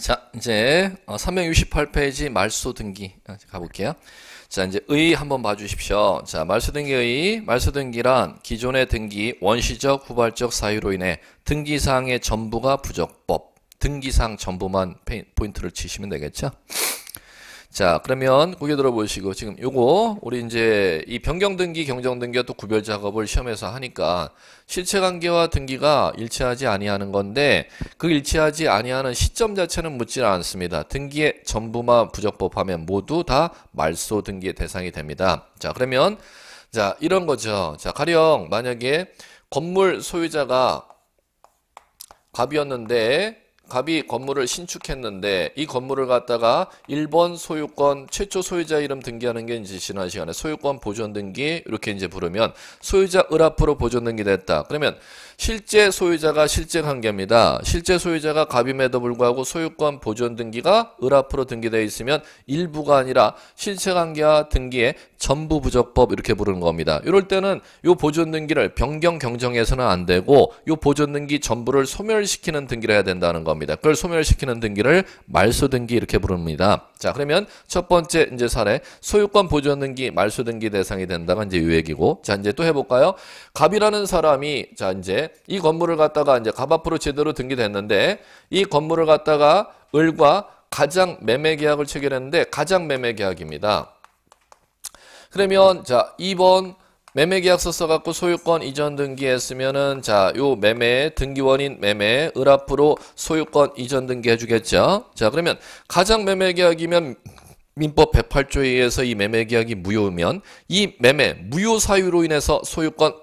자, 이제 368페이지 어, 말소 등기 어, 가볼게요. 자, 이제 의 한번 봐주십시오. 자, 말소 등기의 말소 등기란 기존의 등기 원시적 후발적 사유로 인해 등기사항의 전부가 부적법. 등기사항 전부만 페인, 포인트를 치시면 되겠죠. 자, 그러면 고개 들어보시고 지금 요거 우리 이제 이 변경 등기, 경정 등기와 또 구별 작업을 시험에서 하니까 실체 관계와 등기가 일치하지 아니하는 건데 그 일치하지 아니하는 시점 자체는 묻지 않습니다. 등기의 전부만 부적법하면 모두 다 말소 등기의 대상이 됩니다. 자, 그러면 자, 이런 거죠. 자, 가령 만약에 건물 소유자가 갑이었는데 갑이 건물을 신축했는데 이 건물을 갖다가 1번 소유권 최초 소유자 이름 등기하는 게 이제 지난 시간에 소유권 보존 등기 이렇게 이제 부르면 소유자 을 앞으로 보존 등기 됐다. 그러면 실제 소유자가 실제 관계입니다. 실제 소유자가 갑임에도 불구하고 소유권 보존 등기가 을앞으로 등기되어 있으면 일부가 아니라 실체 관계와 등기의 전부 부적법 이렇게 부르는 겁니다. 이럴 때는 요 보존 등기를 변경 경정해서는 안 되고 요 보존 등기 전부를 소멸시키는 등기를 해야 된다는 겁니다. 그걸 소멸시키는 등기를 말소 등기 이렇게 부릅니다. 자, 그러면 첫 번째 이제 사례 소유권 보존 등기 말소 등기 대상이 된다가 이제 유액이고 자, 이제 또해 볼까요? 갑이라는 사람이 자, 이제 이 건물을 갖다가 이제 갑앞으로 제대로 등기됐는데 이 건물을 갖다가 을과 가장 매매 계약을 체결했는데 가장 매매 계약입니다. 그러면 자 2번 매매 계약서 써갖고 소유권 이전 등기했으면은 자요 매매 등기원인 매매 을 앞으로 소유권 이전 등기해주겠죠. 자 그러면 가장 매매 계약이면 민법 108조에 의해서 이 매매 계약이 무효면 이 매매 무효 사유로 인해서 소유권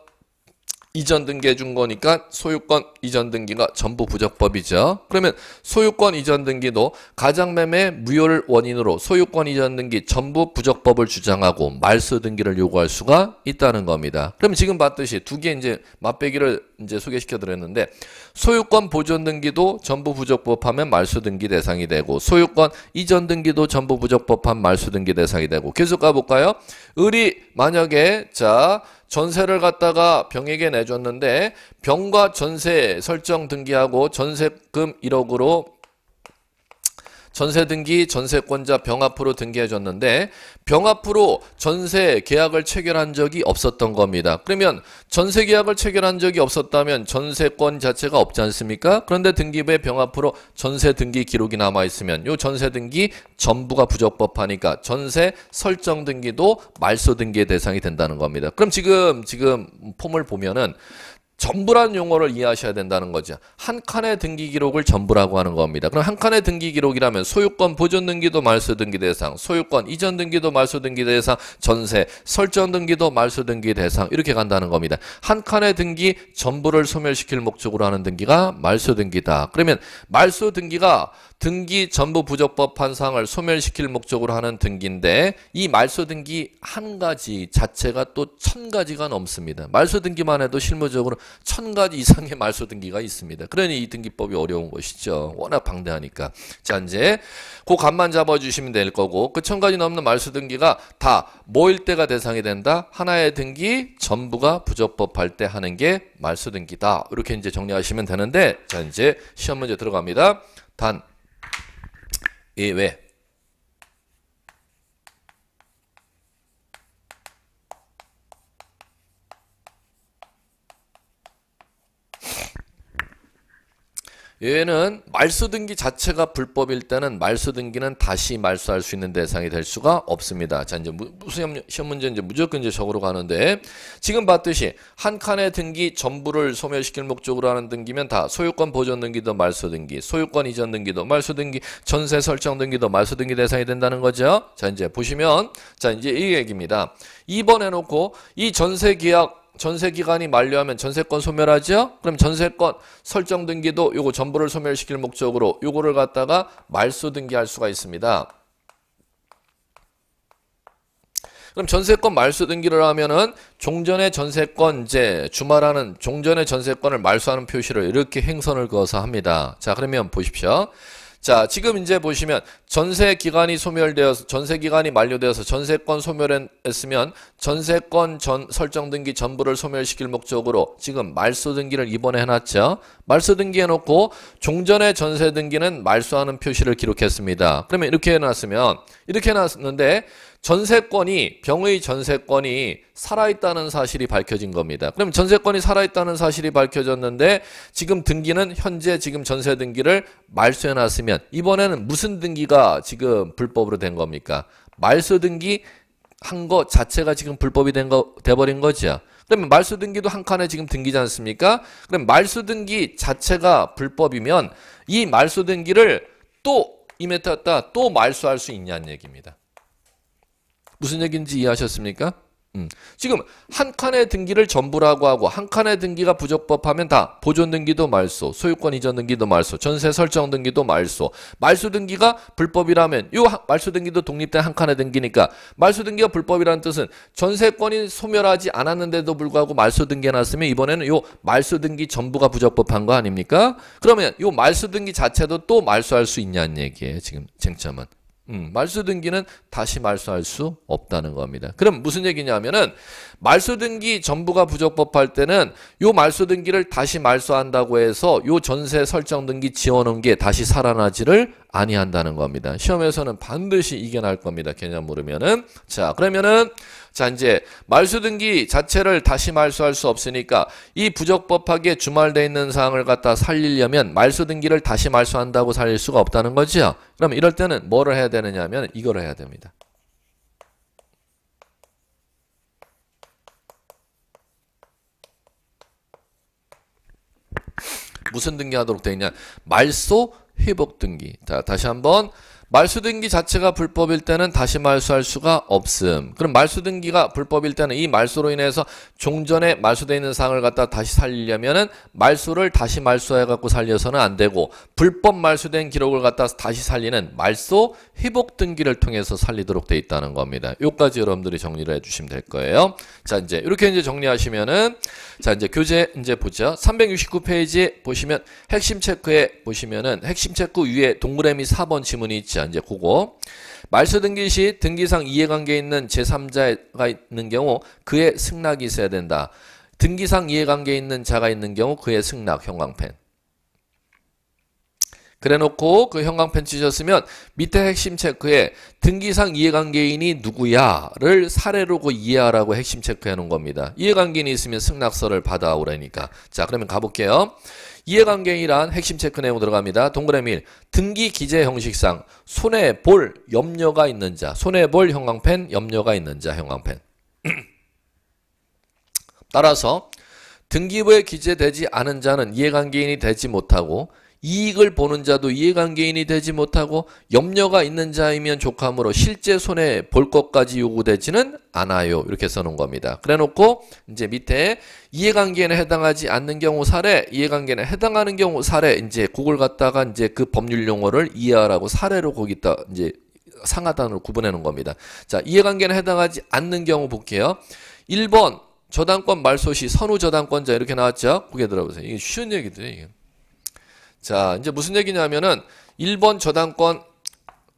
이전 등기해 준 거니까 소유권 이전 등기가 전부 부적법이죠. 그러면 소유권 이전 등기도 가장매매 무효를 원인으로 소유권 이전 등기 전부 부적법을 주장하고 말소 등기를 요구할 수가 있다는 겁니다. 그럼 지금 봤듯이 두 개 이제 맛배기를 이제 소개시켜 드렸는데 소유권 보존 등기도 전부 부적법하면 말소 등기 대상이 되고 소유권 이전 등기도 전부 부적법한 말소 등기 대상이 되고 계속 가볼까요? 을이 만약에 자 전세를 갖다가 병에게 내줬는데 병과 전세 설정 등기하고 전세금 1억으로 전세 등기 전세권자 병합으로 등기해 줬는데 병합으로 전세 계약을 체결한 적이 없었던 겁니다. 그러면 전세 계약을 체결한 적이 없었다면 전세권 자체가 없지 않습니까? 그런데 등기부에 병합으로 전세 등기 기록이 남아 있으면 요 전세 등기 전부가 부적법하니까 전세 설정 등기도 말소 등기의 대상이 된다는 겁니다. 그럼 지금 지금 폼을 보면은 전부란 용어를 이해하셔야 된다는 거죠. 한 칸의 등기 기록을 전부라고 하는 겁니다. 그럼 한 칸의 등기 기록이라면 소유권 보존 등기도 말소 등기 대상, 소유권 이전 등기도 말소 등기 대상, 전세, 설정 등기도 말소 등기 대상 이렇게 간다는 겁니다. 한 칸의 등기 전부를 소멸시킬 목적으로 하는 등기가 말소 등기다. 그러면 말소 등기가 등기 전부 부적법 판상을 소멸시킬 목적으로 하는 등기인데 이 말소 등기 한 가지 자체가 또 천 가지가 넘습니다. 말소 등기만 해도 실무적으로 천 가지 이상의 말소 등기가 있습니다. 그러니 이 등기법이 어려운 것이죠. 워낙 방대하니까. 자 이제 그간만 잡아주시면 될 거고 그 천 가지 넘는 말소 등기가 다뭐일 때가 대상이 된다. 하나의 등기 전부가 부적법할 때 하는 게 말소 등기다. 이렇게 이제 정리하시면 되는데 자 이제 시험 문제 들어갑니다. 단 ve... 얘는 말소 등기 자체가 불법일 때는 말소 등기는 다시 말소할 수 있는 대상이 될 수가 없습니다. 자 이제 무슨 시험 문제 이제 무조건 이제 적으로 가는데 지금 봤듯이 한 칸의 등기 전부를 소멸시킬 목적으로 하는 등기면 다 소유권 보존 등기도 말소 등기, 소유권 이전 등기도 말소 등기, 전세 설정 등기도 말소 등기 대상이 된다는 거죠. 자 이제 보시면 자 이제 이 얘기입니다. 2번 해놓고 이 전세 계약 전세 기간이 만료하면 전세권 소멸하죠? 그럼 전세권 설정 등기도 요거 전부를 소멸시킬 목적으로 요거를 갖다가 말소 등기할 수가 있습니다. 그럼 전세권 말소 등기를 하면은 종전의 전세권제 주말하는 종전의 전세권을 말소하는 표시를 이렇게 행선을 그어서 합니다. 자, 그러면 보십시오. 자, 지금 이제 보시면 전세 기간이 소멸되어서 전세 기간이 만료되어서 전세권 소멸했으면 전세권 전 설정 등기 전부를 소멸시킬 목적으로 지금 말소 등기를 이번에 해놨죠. 말소 등기 해놓고 종전의 전세 등기는 말소하는 표시를 기록했습니다. 그러면 이렇게 해놨으면 이렇게 해놨는데 전세권이 병의 전세권이 살아있다는 사실이 밝혀진 겁니다. 그럼 전세권이 살아있다는 사실이 밝혀졌는데 지금 등기는 현재 지금 전세 등기를 말소해 놨으면 이번에는 무슨 등기가 지금 불법으로 된 겁니까? 말소 등기 한 거 자체가 지금 불법이 된 거 돼버린 거죠. 그러면 말소 등기도 한 칸에 지금 등기지 않습니까? 그럼 말소 등기 자체가 불법이면 이 말소 등기를 또 임에 탔다 또 말소할 수 있냐는 얘기입니다. 무슨 얘기인지 이해하셨습니까? 음. 지금 한 칸의 등기를 전부라고 하고 한 칸의 등기가 부적법하면 다 보존 등기도 말소, 소유권 이전 등기도 말소, 전세 설정 등기도 말소. 말소 등기가 불법이라면 요 말소 등기도 독립된 한 칸의 등기니까 말소 등기가 불법이라는 뜻은 전세권이 소멸하지 않았는데도 불구하고 말소 등기 해놨으면 이번에는 요 말소 등기 전부가 부적법한 거 아닙니까? 그러면 요 말소 등기 자체도 또 말소할 수 있냐는 얘기예요. 지금 쟁점은. 음, 말소 등기는 다시 말소할 수 없다는 겁니다. 그럼 무슨 얘기냐면은 말소 등기 전부가 부적법할 때는 요 말소 등기를 다시 말소한다고 해서 요 전세 설정 등기 지어놓은 게 다시 살아나지를 아니한다는 겁니다. 시험에서는 반드시 이겨날 겁니다. 개념 물으면은 자 그러면은 자, 이제 말소등기 자체를 다시 말소할 수 없으니까 이 부적법하게 주말돼 있는 사항을 갖다 살리려면 말소등기를 다시 말소한다고 살릴 수가 없다는 거지요. 그럼 이럴 때는 뭐를 해야 되느냐면 하 이걸 해야 됩니다. 무슨 등기하도록 되어 있냐? 말소 회복 등기. 자, 다시 한번 말수 등기 자체가 불법일 때는 다시 말수할 수가 없음. 그럼 말수 등기가 불법일 때는 이 말수로 인해서 종전에 말수어 있는 상을 갖다 다시 살리려면은 말수를 다시 말수해 갖고 살려서는 안 되고 불법 말수된 기록을 갖다 다시 살리는 말소 회복 등기를 통해서 살리도록 돼 있다는 겁니다. 요까지 여러분들이 정리를 해 주시면 될 거예요. 자, 이제 이렇게 이제 정리하시면은 자, 이제 교재 이제 보죠. 369페이지 보시면 핵심 체크에 보시면은 핵심 체크 위에 동그라미 4번 지문이 있죠. 이제 그거. 말소 등기 시 등기상 이해관계 에 있는 제3자가 있는 경우 그의 승낙이 있어야 된다. 등기상 이해관계 에 있는 자가 있는 경우 그의 승낙 형광펜. 그래놓고 그 형광펜 치셨으면 밑에 핵심 체크에 등기상 이해관계인이 누구야를 사례로 그 이해하라고 핵심 체크해 놓은 겁니다. 이해관계인이 있으면 승낙서를 받아오라니까. 자 그러면 가볼게요. 이해관계인이란 핵심 체크 내용 들어갑니다. 동그라미 1. 등기 기재 형식상 손에볼 염려가 있는 자. 손에볼 형광펜 염려가 있는 자 형광펜. 따라서 등기부에 기재되지 않은 자는 이해관계인이 되지 못하고 이익을 보는 자도 이해관계인이 되지 못하고 염려가 있는 자이면 족함으로 실제 손해 볼 것까지 요구되지는 않아요. 이렇게 써놓은 겁니다. 그래놓고 이제 밑에 이해관계에 해당하지 않는 경우 사례, 이해관계에 해당하는 경우 사례 이제 그걸 갖다가 이제 그 법률 용어를 이해하라고 사례로 거기다 이제 상하단으로 구분해놓은 겁니다. 자 이해관계는 해당하지 않는 경우 볼게요. 1번 저당권 말소시 선우 저당권자 이렇게 나왔죠. 그게 들어보세요. 이게 쉬운 얘기들이에요. 자, 이제 무슨 얘기냐면은 1번 저당권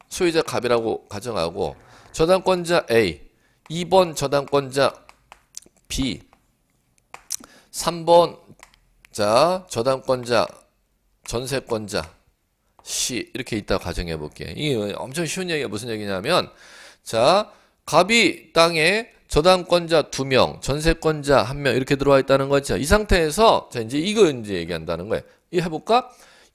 소유자 갑이라고 가정하고 저당권자 A, 2번 저당권자 B, 3번 자, 저당권자 전세권자 C 이렇게 있다 가정해 볼게요. 이게 엄청 쉬운 얘기가 무슨 얘기냐면 자, 갑이 땅에 저당권자 2명, 전세권자 1명 이렇게 들어와 있다는 거죠. 이 상태에서 자, 이제 이거 이제 얘기한다는 거예요. 이 해볼까?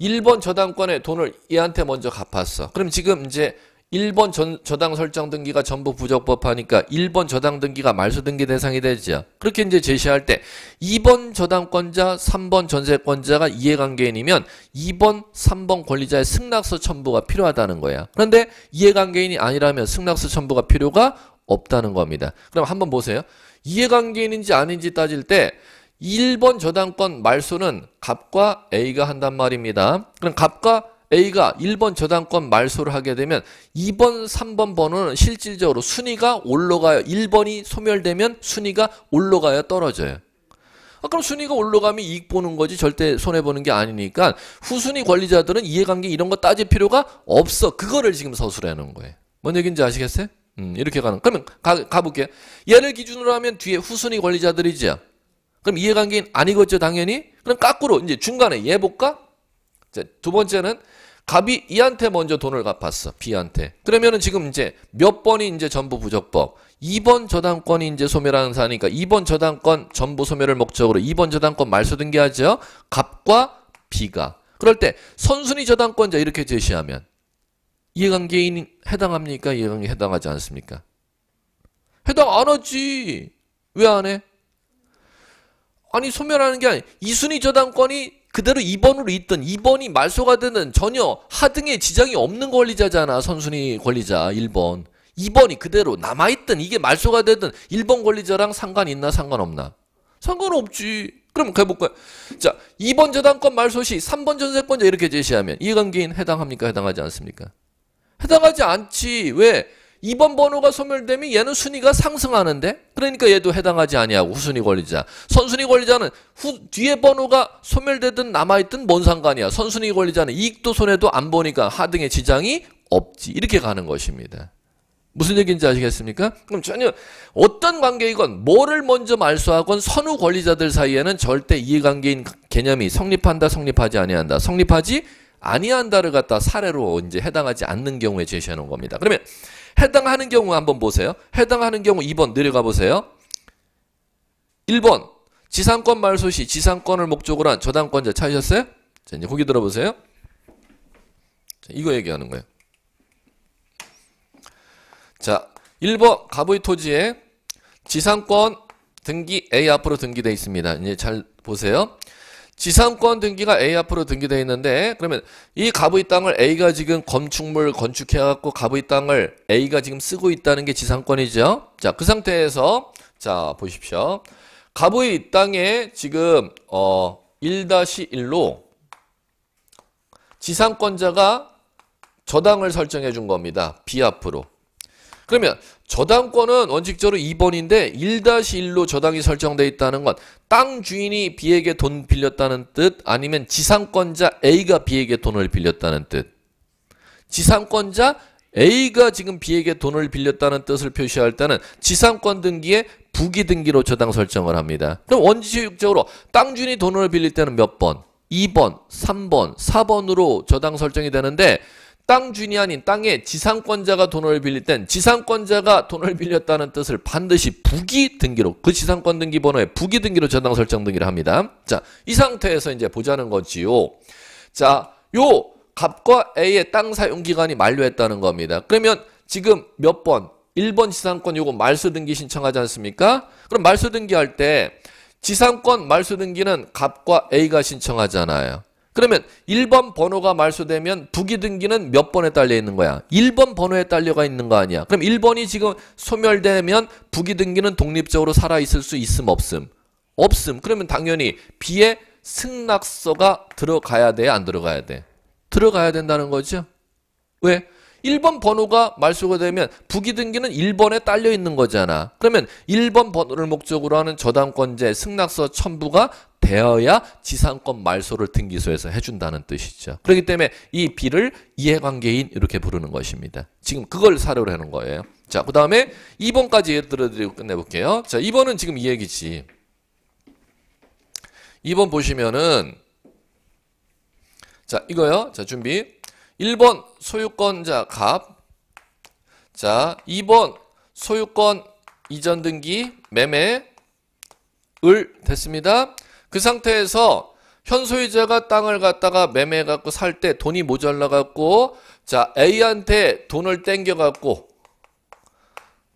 1번 저당권의 돈을 얘한테 먼저 갚았어. 그럼 지금 이제 1번 전, 저당 설정 등기가 전부 부적법하니까 1번 저당 등기가 말소 등기 대상이 되죠. 그렇게 이제 제시할 때 2번 저당권자, 3번 전세권자가 이해관계인이면 2번, 3번 권리자의 승낙서 첨부가 필요하다는 거야. 그런데 이해관계인이 아니라면 승낙서 첨부가 필요가 없다는 겁니다. 그럼 한번 보세요. 이해관계인인지 아닌지 따질 때 1번 저당권 말소는 갑과 A가 한단 말입니다. 그럼 갑과 A가 1번 저당권 말소를 하게 되면 2번, 3번 번호는 실질적으로 순위가 올라가요. 1번이 소멸되면 순위가 올라가요, 떨어져요. 아, 그럼 순위가 올라가면 이익 보는 거지 절대 손해 보는 게 아니니까 후순위 관리자들은 이해관계 이런 거 따질 필요가 없어. 그거를 지금 서술하는 거예요. 뭔 얘기인지 아시겠어요? 음, 이렇게 가는. 그러면 가, 가볼게요. 얘를 기준으로 하면 뒤에 후순위 관리자들이죠. 그럼 이해관계인 아니겠죠, 당연히? 그럼 깎으로 이제 중간에 예복과 두 번째는 갑이 이한테 먼저 돈을 갚았어. 비한테 그러면은 지금 이제 몇 번이 이제 전부 부적법. 2번 저당권이 이제 소멸하는 사니까 2번 저당권 전부 소멸을 목적으로 2번 저당권 말소등기하죠. 갑과 비가 그럴 때 선순위 저당권자 이렇게 제시하면 이해관계인 해당합니까? 이해관계 해당하지 않습니까? 해당 안 하지. 왜 안 해? 아니 소멸하는 게 아니 이순위 저당권이 그대로 2번으로 있던 2번이 말소가 되는 전혀 하등의 지장이 없는 권리자잖아 선순위 권리자 1번 2번이 그대로 남아있던 이게 말소가 되든 1번 권리자랑 상관 있나 상관없나 상관없지 그럼 가볼까요 자 2번 저당권 말소시 3번 전세권자 이렇게 제시하면 이해관계인 해당합니까 해당하지 않습니까 해당하지 않지 왜 2번 번호가 소멸되면 얘는 순위가 상승하는데 그러니까 얘도 해당하지 아니하고 후순위 권리자. 선순위 권리자는 후 뒤에 번호가 소멸되든 남아있든 뭔 상관이야. 선순위 권리자는 이익도 손해도 안 보니까 하등의 지장이 없지. 이렇게 가는 것입니다. 무슨 얘기인지 아시겠습니까? 그럼 전혀 어떤 관계이건 뭐를 먼저 말소하건 선후 권리자들 사이에는 절대 이해관계인 개념이 성립한다 성립하지 아니한다 성립하지 아니한다를 갖다 사례로 이제 해당하지 않는 경우에 제시하는 겁니다. 그러면 해당하는 경우 한번 보세요. 해당하는 경우 2번 내려가 보세요. 1번 지상권 말소 시 지상권을 목적으로 한 저당권자 찾으셨어요? 자, 이제 거기 들어보세요. 자, 이거 얘기하는 거예요. 자, 1번 가부의 토지에 지상권 등기 A 앞으로 등기돼 있습니다. 이제 잘 보세요. 지상권 등기가 A 앞으로 등기되어 있는데 그러면 이 가부의 땅을 A가 지금 건축물 건축해갖고 가부의 땅을 A가 지금 쓰고 있다는 게 지상권이죠. 자그 상태에서 자 보십시오. 가부의 땅에 지금 어 1-1로 지상권자가 저당을 설정해 준 겁니다. B 앞으로. 그러면 저당권은 원칙적으로 2번인데 1-1로 저당이 설정돼 있다는 건 땅 주인이 B에게 돈 빌렸다는 뜻 아니면 지상권자 A가 B에게 돈을 빌렸다는 뜻 지상권자 A가 지금 B에게 돈을 빌렸다는 뜻을 표시할 때는 지상권 등기에 부기 등기로 저당 설정을 합니다. 그럼 원칙적으로 땅 주인이 돈을 빌릴 때는 몇 번? 2번, 3번, 4번으로 저당 설정이 되는데 땅 주인이 아닌 땅의 지상권자가 돈을 빌릴 땐 지상권자가 돈을 빌렸다는 뜻을 반드시 부기 등기로 그 지상권 등기 번호에 부기 등기로 저당 설정 등기를 합니다. 자, 이 상태에서 이제 보자는 거지요. 자, 요 갑과 A의 땅 사용 기간이 만료했다는 겁니다. 그러면 지금 몇 번? 1번 지상권 요거 말소 등기 신청하지 않습니까? 그럼 말소 등기할 때 지상권 말소 등기는 갑과 A가 신청하잖아요. 그러면 1번 번호가 말소되면 부기 등기는 몇 번에 딸려 있는 거야? 1번 번호에 딸려가 있는 거 아니야. 그럼 1번이 지금 소멸되면 부기 등기는 독립적으로 살아 있을 수 있음 없음? 없음. 그러면 당연히 B에 승낙서가 들어가야 돼, 안 들어가야 돼? 들어가야 된다는 거죠. 왜? 1번 번호가 말소가 되면 부기 등기는 1번에 딸려 있는 거잖아. 그러면 1번 번호를 목적으로 하는 저당권제 승낙서 첨부가 되어야 지상권 말소를 등기소에서 해준다는 뜻이죠. 그렇기 때문에 이 B를 이해관계인 이렇게 부르는 것입니다. 지금 그걸 사료로 하는 거예요. 자, 그 다음에 2번까지 예를 들어드리고 끝내볼게요. 자, 2번은 지금 이 얘기지. 2번 보시면은 자, 이거요. 자, 준비. 1번 소유권자 갑. 자, 2번 소유권 이전 등기 매매 을 됐습니다. 그 상태에서 현소유자가 땅을 갖다가 매매해 갖고 살 때 돈이 모자라 갖고 자 A한테 돈을 땡겨 갖고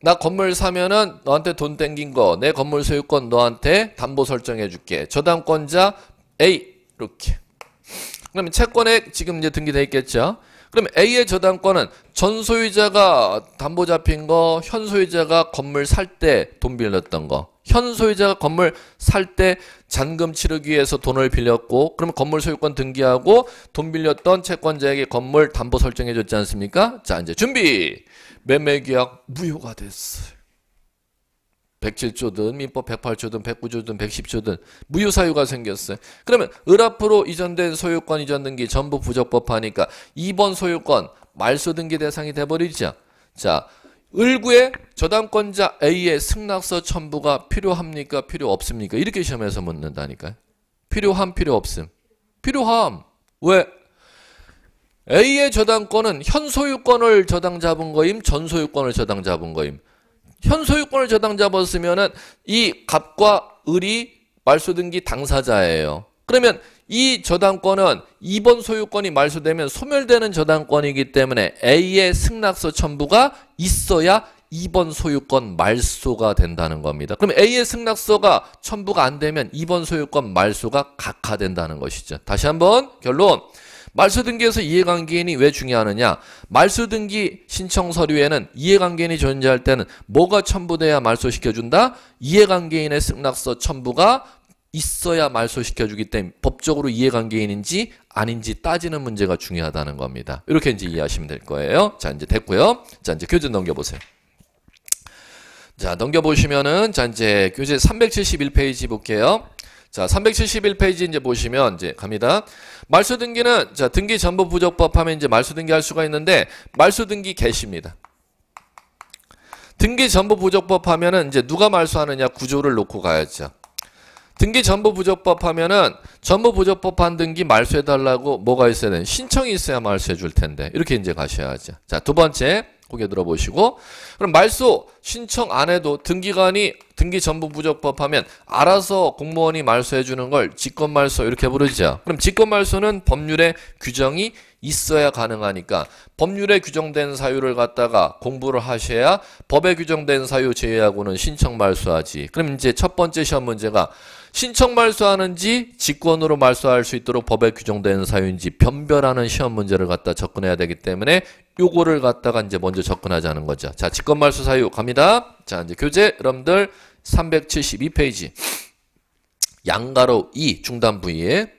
나 건물 사면은 너한테 돈 땡긴 거 내 건물 소유권 너한테 담보 설정해 줄게 저당권자 A 이렇게 그러면 채권에 지금 이제 등기돼 있겠죠 그럼 A의 저당권은 전 소유자가 담보 잡힌 거 현 소유자가 건물 살 때 돈 빌렸던 거현 소유자가 건물 살 때 잔금 치르기 위해서 돈을 빌렸고 그러면 건물 소유권 등기하고 돈 빌렸던 채권자에게 건물 담보 설정해 줬지 않습니까? 자 이제 준비 매매 계약 무효가 됐어요. 107조든 민법 108조든 109조든 110조든 무효 사유가 생겼어요. 그러면 을앞으로 이전된 소유권 이전 등기 전부 부적법하니까 2번 소유권 말소 등기 대상이 돼버리죠. 자 을구에 저당권자 A의 승낙서 첨부가 필요합니까? 필요 없습니까? 이렇게 시험에서 묻는다니까요. 필요함, 필요 없음. 필요함. 왜? A의 저당권은 현소유권을 저당 잡은 거임, 전소유권을 저당 잡은 거임. 현소유권을 저당 잡았으면이 갑과 을이 말소등기 당사자예요. 그러면 이 저당권은 이번 소유권이 말소되면 소멸되는 저당권이기 때문에 A의 승낙서 첨부가 있어야 2번 소유권 말소가 된다는 겁니다. 그럼 A의 승낙서가 첨부가 안 되면 2번 소유권 말소가 각하된다는 것이죠. 다시 한번 결론. 말소등기에서 이해관계인이 왜 중요하느냐? 말소등기 신청 서류에는 이해관계인이 존재할 때는 뭐가 첨부돼야 말소시켜준다? 이해관계인의 승낙서 첨부가 있어야 말소시켜주기 때문에 법적으로 이해관계인인지 아닌지 따지는 문제가 중요하다는 겁니다. 이렇게 이제 이해하시면 될 거예요. 자, 이제 됐고요. 자, 이제 교재 넘겨보세요. 자, 넘겨보시면은, 자, 이제 교재 371페이지 볼게요. 자, 371페이지 이제 보시면 이제 갑니다. 말소 등기는 자, 등기 전부 부적법 하면 이제 말소 등기 할 수가 있는데 말소 등기 개시입니다. 등기 전부 부적법 하면은 이제 누가 말소하느냐 구조를 놓고 가야죠. 등기 전부 부적법 하면은 전부 부적법한 등기 말소해 달라고 뭐가 있어야 되는 신청이 있어야 말소해 줄 텐데 이렇게 이제 가셔야죠. 자두 번째 고개 들어보시고 그럼 말소 신청 안 해도 등기관이 등기 전부 부적법 하면 알아서 공무원이 말소해 주는 걸 직권 말소 이렇게 부르죠. 그럼 직권 말소는 법률의 규정이 있어야 가능하니까 법률에 규정된 사유를 갖다가 공부를 하셔야 법에 규정된 사유 제외하고는 신청 말소하지. 그럼 이제 첫 번째 시험 문제가 신청 말소하는지 직권으로 말소할 수 있도록 법에 규정된 사유인지 변별하는 시험 문제를 갖다 접근해야 되기 때문에 요거를 갖다가 이제 먼저 접근하자는 거죠. 자, 직권 말소 사유 갑니다. 자, 이제 교재 여러분들 372페이지. 양가로 2 중단 부위에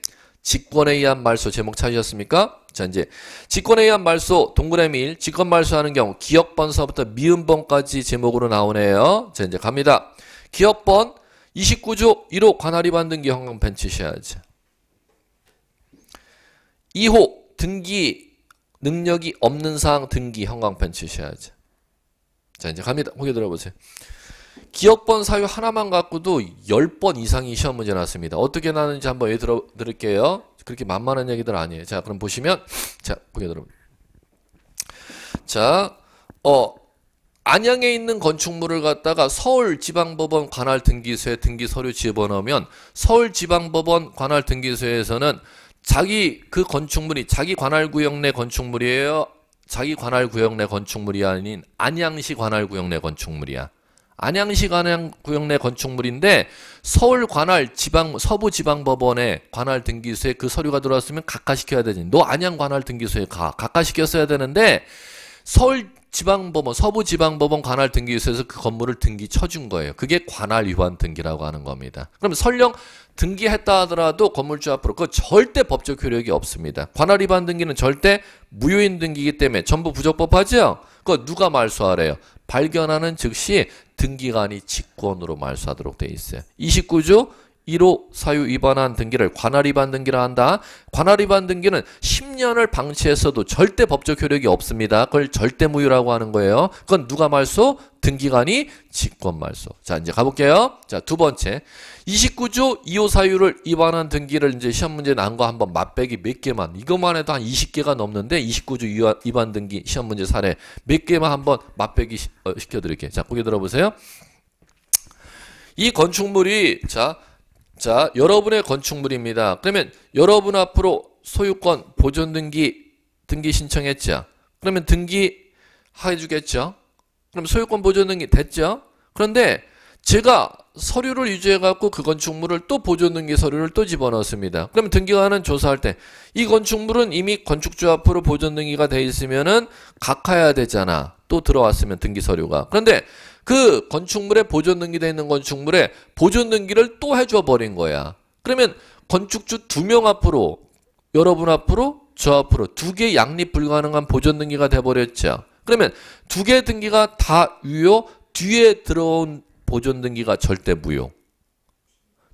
직권에 의한 말소 제목 찾으셨습니까? 자, 이제 직권에 의한 말소 동그라미 1 직권 말소하는 경우 기억번서부터 미음번까지 제목으로 나오네요. 자, 이제 갑니다. 기억번 29조 1호 관할이 반등기 현경 벤치 셔야지. 2호 등기 능력이 없는 사항 등기 현광 벤치 셔야지. 자 이제 갑니다. 후기 들어보세요. 기억번 사유 하나만 갖고도 10번 이상이 시험 문제 나왔습니다. 어떻게 나는지 한번 예를 들어 드릴게요. 그렇게 만만한 얘기들 아니에요. 자 그럼 보시면 자후기 들어. 보세요자 어. 안양에 있는 건축물을 갖다가 서울지방법원 관할 등기소에 등기 서류 집어넣으면 서울지방법원 관할 등기소에서는 자기 그 건축물이 자기 관할 구역 내 건축물이에요. 자기 관할 구역 내 건축물이 아닌 안양시 관할 구역 내 건축물이야. 안양시 관할 구역 내 건축물인데 서울 관할 지방 서부 지방법원에 관할 등기소에 그 서류가 들어왔으면 각하시켜야 되지. 너 안양 관할 등기소에 가. 각하시켰어야 되는데 서울 지방법원, 서부지방법원 관할 등기소에서 그 건물을 등기 쳐준 거예요. 그게 관할 위반 등기라고 하는 겁니다. 그럼 설령 등기했다 하더라도 건물주 앞으로 그 절대 법적 효력이 없습니다. 관할 위반 등기는 절대 무효인 등기이기 때문에 전부 부적법하죠. 그거 누가 말소하래요? 발견하는 즉시 등기관이 직권으로 말소하도록 돼 있어요. 29조 1호 사유 위반한 등기를 관할 위반 등기라 한다. 관할 위반 등기는 10년을 방치했어도 절대 법적 효력이 없습니다. 그걸 절대 무효라고 하는 거예요. 그건 누가 말소? 등기관이 직권말소. 자, 이제 가볼게요. 자, 두 번째. 29조 2호 사유를 위반한 등기를 이제 시험 문제 난 거 한번 맛배기 몇 개만. 이것만 해도 한 20개가 넘는데 29조 위반 등기 시험 문제 사례 몇 개만 한번 맛배기 어, 시켜드릴게요. 자, 고개 들어보세요. 이 건축물이 자 자, 여러분의 건축물입니다. 그러면 여러분 앞으로 소유권 보존 등기 등기 신청했죠. 그러면 등기 해 주겠죠. 그럼 소유권 보존 등기 됐죠. 그런데 제가 서류를 유지해 갖고 그 건축물을 또 보존 등기 서류를 또 집어넣습니다. 그러면 등기관은 조사할 때 이 건축물은 이미 건축주 앞으로 보존 등기가 돼 있으면은 각하야 되잖아. 또 들어왔으면 등기 서류가. 그런데 그 건축물에 보존 등기 되어 있는 건축물에 보존 등기를 또 해줘 버린 거야. 그러면 건축주 두 명 앞으로 여러분 앞으로 저 앞으로 두 개 양립 불가능한 보존 등기가 돼 버렸죠. 그러면 두 개 등기가 다 유효 뒤에 들어온 보존 등기가 절대 무효.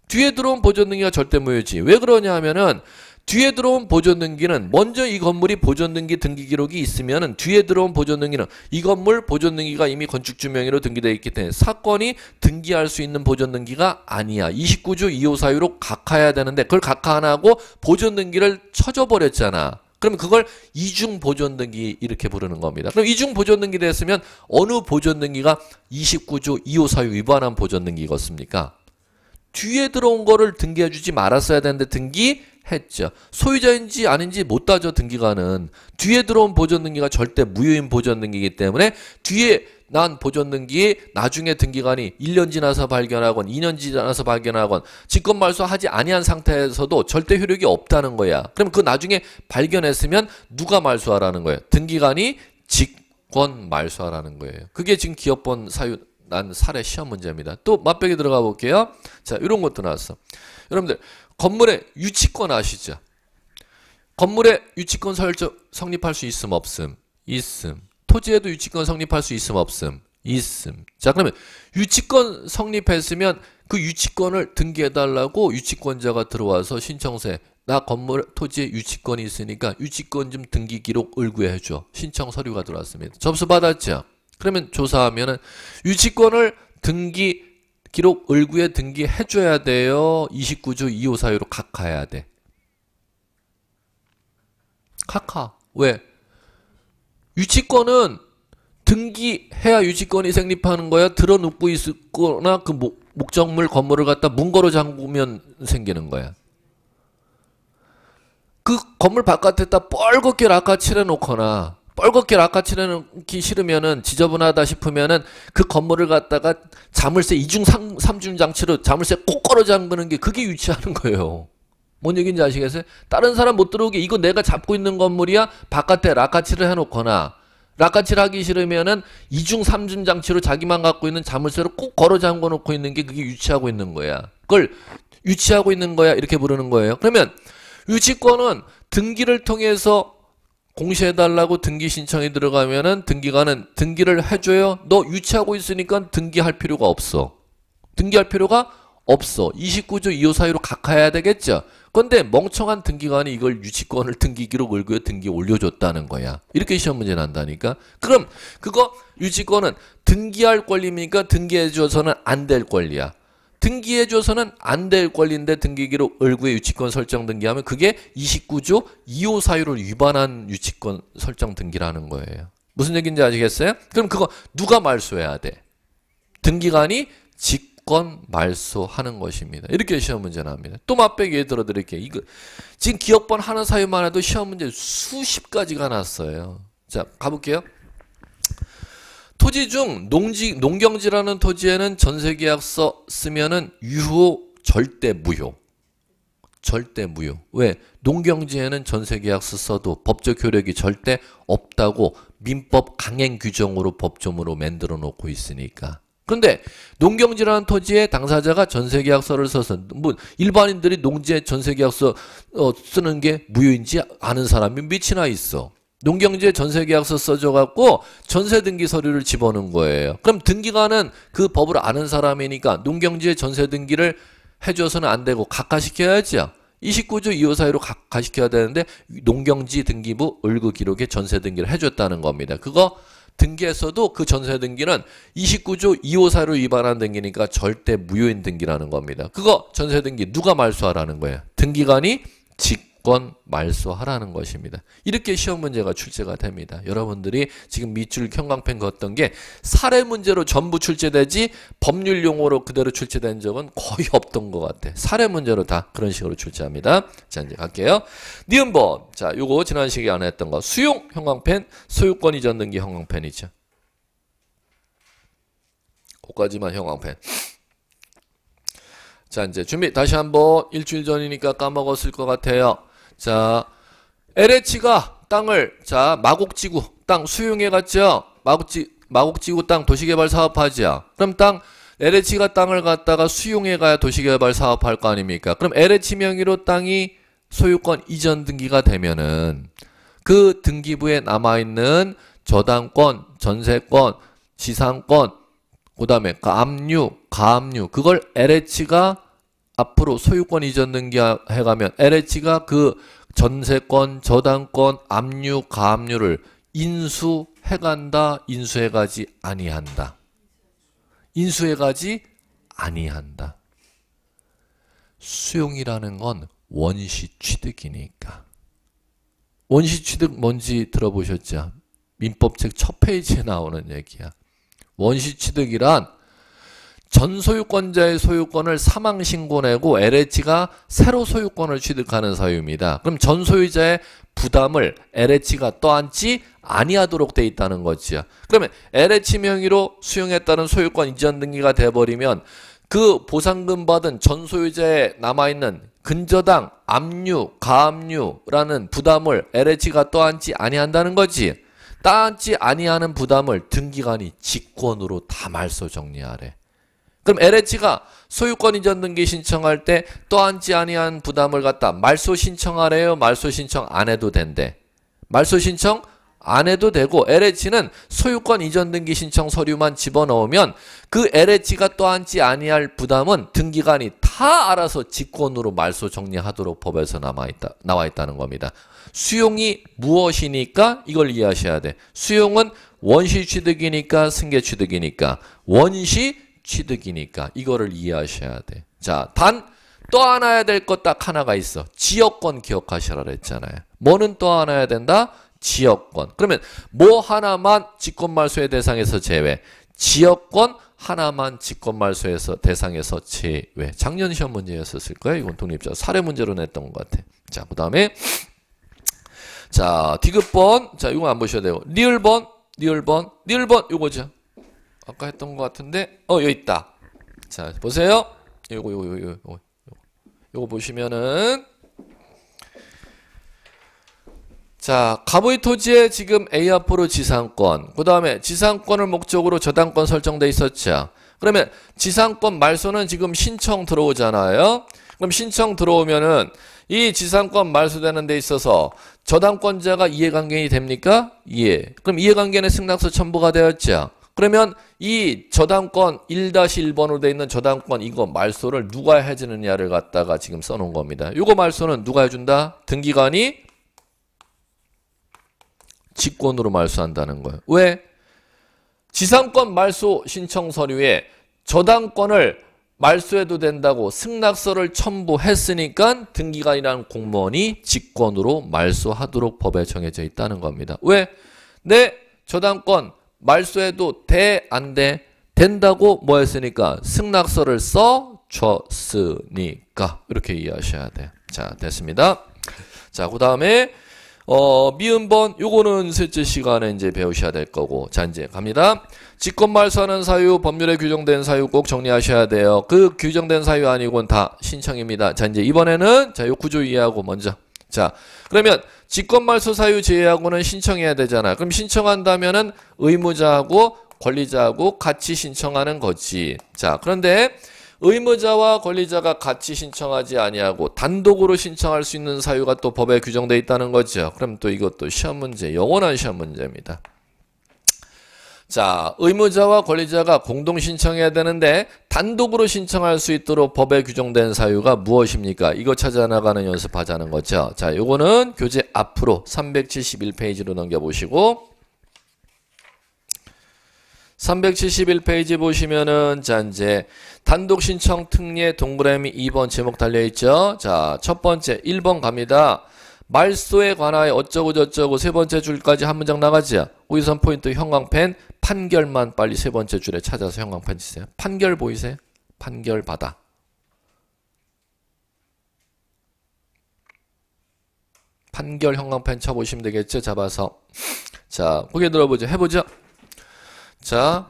뒤에 들어온 보존 등기가 절대 무효지. 왜 그러냐 하면은 뒤에 들어온 보존등기는 먼저 이 건물이 보존등기 등기 기록이 있으면 뒤에 들어온 보존등기는 이 건물 보존등기가 이미 건축주명의로 등기되어 있기 때문에 사건이 등기할 수 있는 보존등기가 아니야. 29조 2호 사유로 각하해야 되는데 그걸 각하 안 하고 보존등기를 쳐져버렸잖아. 그럼 그걸 이중보존등기 이렇게 부르는 겁니다. 그럼 이중보존등기 됐으면 어느 보존등기가 29조 2호 사유 위반한 보존등기겠습니까? 뒤에 들어온 거를 등기해주지 말았어야 되는데 등기 했죠. 소유자인지 아닌지 못 따져 등기가는 뒤에 들어온 보존 등기가 절대 무효인 보존 등기이기 때문에 뒤에 난 보존 등기 나중에 등기관이 1년 지나서 발견하건 2년 지나서 발견하건 직권 말소하지 아니한 상태에서도 절대 효력이 없다는 거야. 그럼 그 나중에 발견했으면 누가 말소하라는 거예요? 등기관이 직권 말소하라는 거예요. 그게 지금 기업본 사유 난 사례 시험 문제입니다. 또 맛보기 들어가 볼게요. 자, 이런 것도 나왔어. 여러분들 건물의 유치권 아시죠? 건물의 유치권 설정 성립할 수 있음 없음 있음 토지에도 유치권 성립할 수 있음 없음 있음 자 그러면 유치권 성립했으면 그 유치권을 등기해달라고 유치권자가 들어와서 신청서에 나 건물 토지에 유치권이 있으니까 유치권 좀 등기 기록 을구해줘 신청 서류가 들어왔습니다 접수 받았죠 그러면 조사하면은 유치권을 등기 기록 을구에 등기해줘야 돼요? 29조 2호 사유로 각하해야 돼. 카카. 왜? 유치권은 등기해야 유치권이 생립하는 거야. 들어눕고 있거나 그 목, 목적물 건물을 갖다 문거로 잠그면 생기는 거야. 그 건물 바깥에다 뻘겋게 락가 칠해놓거나 뻘겋게 락카치는기 싫으면은 지저분하다 싶으면은 그 건물을 갖다가 자물쇠 이중 삼중 장치로 자물쇠 꼭 걸어 잠그는 게 그게 유치하는 거예요. 뭔 얘기인지 아시겠어요? 다른 사람 못 들어오게 이거 내가 잡고 있는 건물이야 바깥에 락카치를 해놓거나 락카치를 하기 싫으면은 이중 삼중 장치로 자기만 갖고 있는 자물쇠로 꼭 걸어 잠궈 놓고 있는 게 그게 유치하고 있는 거야. 그걸 유치하고 있는 거야 이렇게 부르는 거예요. 그러면 유치권은 등기를 통해서 공시해달라고 등기 신청이 들어가면은 등기관은 등기를 해줘요. 너 유치하고 있으니까 등기할 필요가 없어. 등기할 필요가 없어. 29조 2호 사유로 각하해야 되겠죠. 근데 멍청한 등기관이 이걸 유치권을 등기기록 을고에 등기 올려줬다는 거야. 이렇게 시험 문제 난다니까. 그럼 그거 유치권은 등기할 권리입니까? 등기해줘서는 안 될 권리야. 등기해줘서는 안 될 권리인데 등기기로 을구의 유치권 설정 등기하면 그게 29조 2호 사유를 위반한 유치권 설정 등기라는 거예요. 무슨 얘기인지 아시겠어요? 그럼 그거 누가 말소해야 돼? 등기관이 직권 말소하는 것입니다. 이렇게 시험 문제 나옵니다. 또 맛배기 예 들어 드릴게요. 이거 지금 기억번 하는 사유만 해도 시험 문제 수십 가지가 났어요. 자, 가볼게요. 토지 중 농지, 농경지라는 토지에는 전세계약서 쓰면은 유효 절대 무효. 절대 무효. 왜? 농경지에는 전세계약서 써도 법적 효력이 절대 없다고 민법 강행 규정으로 법조으로 만들어 놓고 있으니까. 근데 농경지라는 토지에 당사자가 전세계약서를 써서 뭐 일반인들이 농지에 전세계약서 어, 쓰는 게 무효인지 아는 사람이 미치나 있어. 농경지에 전세계약서 써줘갖고 전세등기 서류를 집어넣은 거예요. 그럼 등기관은그 법을 아는 사람이니까 농경지에 전세등기를 해줘서는 안 되고 각하시켜야지요. 29조 2호 사유로 각하시켜야 되는데 농경지 등기부 을구 기록에 전세 등기를 해줬다는 겁니다. 그거 등기에서도 그 전세 등기는 29조 2호 사유로 위반한 등기니까 절대 무효인 등기라는 겁니다. 그거 전세 등기 누가 말소하라는 거예요? 등기관이 직 무조건 말소하라는 것입니다. 이렇게 시험 문제가 출제가 됩니다. 여러분들이 지금 밑줄 형광펜 걷던 게 사례 문제로 전부 출제되지 법률 용어로 그대로 출제된 적은 거의 없던 것 같아. 사례 문제로 다 그런 식으로 출제합니다. 자 이제 갈게요. 니은번 자 요거 지난 시기에 안 했던 거 수용 형광펜 소유권 이전 등기 형광펜이죠. 고까지만 형광펜. 자 이제 준비 다시 한번 일주일 전이니까 까먹었을 것 같아요. 자, LH가 땅을 자 마곡지구 땅 수용해 갔죠. 마곡지 마곡지구 땅 도시개발 사업하지요. 그럼 땅 LH가 땅을 갖다가 수용해 가야 도시개발 사업할 거 아닙니까? 그럼 LH 명의로 땅이 소유권 이전 등기가 되면은 그 등기부에 남아 있는 저당권, 전세권, 지상권, 그다음에 가압류, 가압류 그걸 LH가 앞으로 소유권 이전 등기해가면 LH가 그 전세권, 저당권, 압류, 가압류를 인수해간다, 인수해가지 아니한다. 인수해가지 아니한다. 수용이라는 건 원시 취득이니까. 원시 취득 뭔지 들어보셨죠? 민법책 첫 페이지에 나오는 얘기야. 원시 취득이란 전 소유권자의 소유권을 사망 신고 내고 LH가 새로 소유권을 취득하는 사유입니다. 그럼 전 소유자의 부담을 LH가 떠안지 아니하도록 돼 있다는 거지요. 그러면 LH 명의로 수용했다는 소유권 이전 등기가 돼 버리면 그 보상금 받은 전 소유자에 남아 있는 근저당, 압류, 가압류라는 부담을 LH가 떠안지 아니한다는 거지. 따지 아니하는 부담을 등기관이 직권으로 다 말소 정리하래. 그럼 LH가 소유권 이전 등기 신청할 때 또한지 아니한 부담을 갖다 말소 신청하래요. 말소 신청 안 해도 된대. 말소 신청 안 해도 되고 LH는 소유권 이전 등기 신청 서류만 집어넣으면 그 LH가 또한지 아니할 부담은 등기관이 다 알아서 직권으로 말소 정리하도록 법에서 남아 있다 나와 있다는 겁니다. 수용이 무엇이니까 이걸 이해하셔야 돼. 수용은 원시 취득이니까 승계 취득이니까 원시 취득이니까 이거를 이해하셔야 돼. 자, 단 또 하나 야될 것 딱 하나가 있어. 지역권 기억하셔라 그랬잖아요. 뭐는 또 하나 야 된다? 지역권. 그러면 뭐 하나만 직권말소의 대상에서 제외. 지역권 하나만 직권말소에서 대상에서 제외. 작년 시험 문제였었을 거예요. 이건 독립자 사례 문제로 냈던 것 같아. 자, 그 다음에 자 디귿번. 자, 이거 안보셔도 돼요. 리을번, 리을번, 리을번 요거죠. 아까 했던 것 같은데 어 여기 있다 자 보세요 요거 요거 요거 요거 요거, 요거 보시면은 자 가보이 토지에 지금 에이아 지상권 그 다음에 지상권을 목적으로 저당권 설정돼 있었죠 그러면 지상권 말소는 지금 신청 들어오잖아요 그럼 신청 들어오면은 이 지상권 말소되는 데 있어서 저당권자가 이해관계인이 됩니까? 예. 그럼 이해관계는 승낙서 첨부가 되었죠. 그러면 이 저당권 1-1번으로 되어 있는 저당권 이거 말소를 누가 해주느냐를 갖다가 지금 써놓은 겁니다. 이거 말소는 누가 해준다? 등기관이 직권으로 말소한다는 거예요. 왜? 지상권 말소 신청 서류에 저당권을 말소해도 된다고 승낙서를 첨부했으니까 등기관이라는 공무원이 직권으로 말소하도록 법에 정해져 있다는 겁니다. 왜? 내 저당권 말소에도 돼, 안 돼? 된다고 뭐 했으니까? 승낙서를 써 줬으니까. 이렇게 이해하셔야 돼. 자, 됐습니다. 자, 그 다음에, 어, 미음번, 요거는 셋째 시간에 이제 배우셔야 될 거고. 자, 이제 갑니다. 직권말소하는 사유, 법률에 규정된 사유 꼭 정리하셔야 돼요. 그 규정된 사유 아니곤 다 신청입니다. 자, 이제 이번에는, 자, 요 구조 이해하고 먼저. 자, 그러면 직권말소 사유 제외하고는 신청해야 되잖아. 그럼 신청한다면은 의무자하고 권리자하고 같이 신청하는 거지. 자, 그런데 의무자와 권리자가 같이 신청하지 아니하고 단독으로 신청할 수 있는 사유가 또 법에 규정되어 있다는 거죠. 그럼 또 이것도 시험 문제, 영원한 시험 문제입니다. 자, 의무자와 권리자가 공동 신청해야 되는데 단독으로 신청할 수 있도록 법에 규정된 사유가 무엇입니까? 이거 찾아 나가는 연습하자는 거죠. 자, 요거는 교재 앞으로 371페이지로 넘겨 보시고 371페이지 보시면은 자 이제 단독 신청 특례 동그라미 2번 제목 달려 있죠. 자, 첫 번째 1번 갑니다. 말소에 관하여 어쩌고저쩌고 세 번째 줄까지 한 문장 나가지야. 우유선 포인트 형광펜 판결만 빨리 세 번째 줄에 찾아서 형광펜 치세요. 판결 보이세요? 판결 받아. 판결 형광펜 쳐보시면 되겠죠. 잡아서. 자, 고개 들어보죠. 해보죠. 자,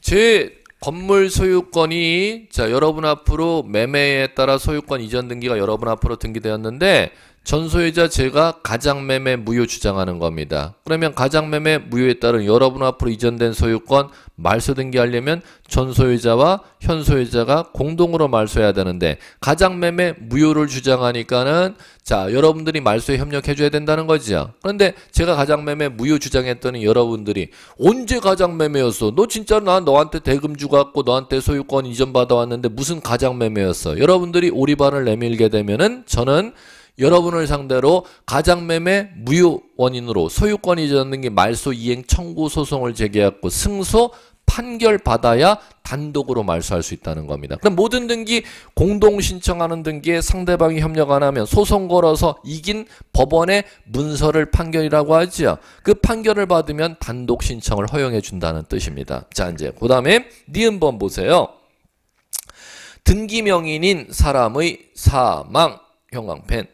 제 건물 소유권이 자 여러분 앞으로 매매에 따라 소유권 이전 등기가 여러분 앞으로 등기되었는데 전소유자 제가 가장매매 무효 주장하는 겁니다. 그러면 가장매매 무효에 따른 여러분 앞으로 이전된 소유권 말소 등기하려면 전소유자와 현소유자가 공동으로 말소해야 되는데 가장매매 무효를 주장하니까는 자 여러분들이 말소에 협력해줘야 된다는 거지요. 그런데 제가 가장매매 무효 주장했더니 여러분들이 언제 가장매매였어? 너진짜나 너한테 대금 주갖고 너한테 소유권 이전 받아왔는데 무슨 가장매매였어? 여러분들이 오리발을 내밀게 되면은 저는 여러분을 상대로 가장매매 무효 원인으로 소유권 이전 등의 말소 이행 청구 소송을 제기하고 승소 판결 받아야 단독으로 말소할 수 있다는 겁니다. 그럼 모든 등기 공동 신청하는 등기에 상대방이 협력 안 하면 소송 걸어서 이긴 법원의 문서를 판결이라고 하지요. 그 판결을 받으면 단독 신청을 허용해 준다는 뜻입니다. 자 이제 그 다음에 니은번 보세요. 등기 명인인 사람의 사망 형광펜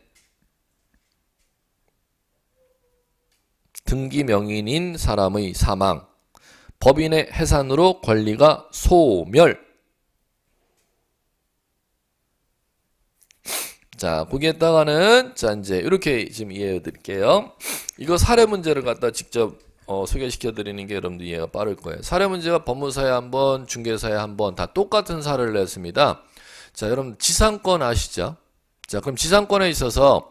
등기 명인인 사람의 사망, 법인의 해산으로 권리가 소멸. 자, 거기에다가는 자 이제 이렇게 지금 이해해 드릴게요. 이거 사례 문제를 갖다 직접 어, 소개시켜 드리는 게 여러분들 이해가 빠를 거예요. 사례 문제가 법무사에 한 번, 중개사에 한번다 똑같은 사례를 냈습니다. 자, 여러분 지상권 아시죠? 자, 그럼 지상권에 있어서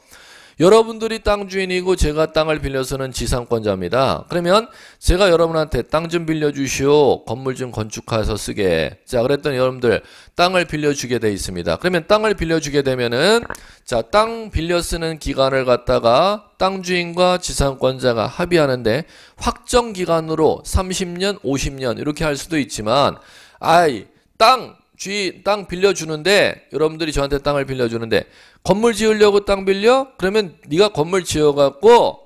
여러분들이 땅 주인이고 제가 땅을 빌려서는 지상권자입니다. 그러면 제가 여러분한테 땅 좀 빌려주시오. 건물 좀 건축해서 쓰게. 자, 그랬더니 여러분들 땅을 빌려주게 돼 있습니다. 그러면 땅을 빌려주게 되면은 자, 땅 빌려 쓰는 기간을 갖다가 땅 주인과 지상권자가 합의하는데 확정 기간으로 30년, 50년 이렇게 할 수도 있지만 아이, 땅 쥐땅 빌려주는데 여러분들이 저한테 땅을 빌려주는데 건물 지으려고 땅 빌려? 그러면 네가 건물 지어갖고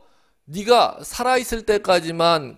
네가 살아있을 때까지만